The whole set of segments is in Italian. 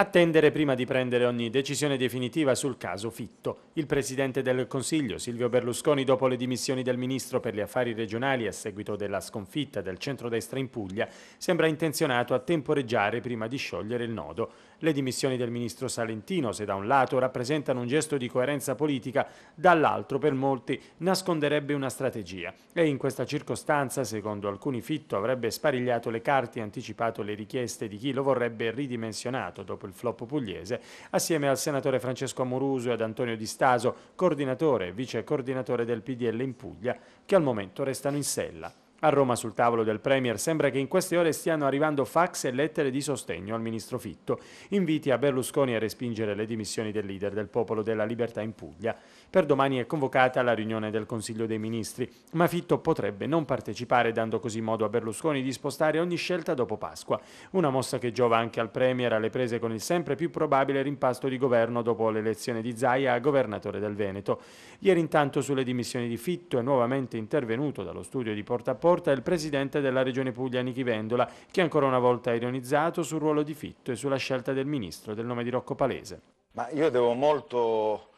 Attendere prima di prendere ogni decisione definitiva sul caso Fitto. Il Presidente del Consiglio, Silvio Berlusconi, dopo le dimissioni del Ministro per gli Affari Regionali a seguito della sconfitta del centrodestra in Puglia, sembra intenzionato a temporeggiare prima di sciogliere il nodo. Le dimissioni del Ministro Salentino, se da un lato rappresentano un gesto di coerenza politica, dall'altro per molti nasconderebbe una strategia. E in questa circostanza, secondo alcuni Fitto, avrebbe sparigliato le carte e anticipato le richieste di chi lo vorrebbe ridimensionato dopo il il flop pugliese, assieme al senatore Francesco Amoruso e ad Antonio Di Staso, coordinatore e vice coordinatore del PDL in Puglia, che al momento restano in sella. A Roma sul tavolo del Premier sembra che in queste ore stiano arrivando fax e lettere di sostegno al ministro Fitto, inviti a Berlusconi a respingere le dimissioni del leader del Popolo della Libertà in Puglia. Per domani è convocata la riunione del Consiglio dei Ministri, ma Fitto potrebbe non partecipare dando così modo a Berlusconi di spostare ogni scelta dopo Pasqua, una mossa che giova anche al Premier alle prese con il sempre più probabile rimpasto di governo dopo l'elezione di Zaia a governatore del Veneto. Ieri intanto sulle dimissioni di Fitto è nuovamente intervenuto dallo studio di Porta a Porta porta il presidente della Regione Puglia Nichi Vendola, che ancora una volta ha ironizzato sul ruolo di Fitto e sulla scelta del ministro del nome di Rocco Palese. Ma io devo molto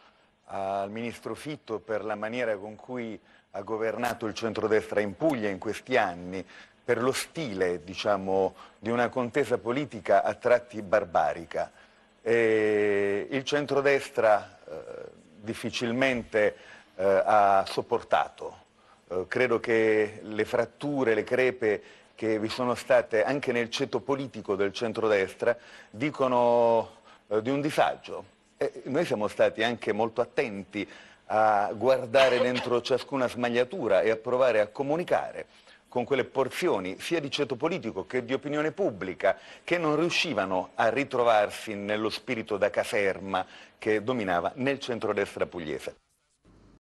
eh, al ministro Fitto per la maniera con cui ha governato il centrodestra in Puglia in questi anni, per lo stile diciamo, di una contesa politica a tratti barbarica. E il centrodestra eh, difficilmente eh, ha sopportato eh, credo che le fratture, le crepe che vi sono state anche nel ceto politico del centrodestra dicono eh, di un disagio. E noi siamo stati anche molto attenti a guardare dentro ciascuna smagliatura e a provare a comunicare con quelle porzioni sia di ceto politico che di opinione pubblica che non riuscivano a ritrovarsi nello spirito da caserma che dominava nel centrodestra pugliese.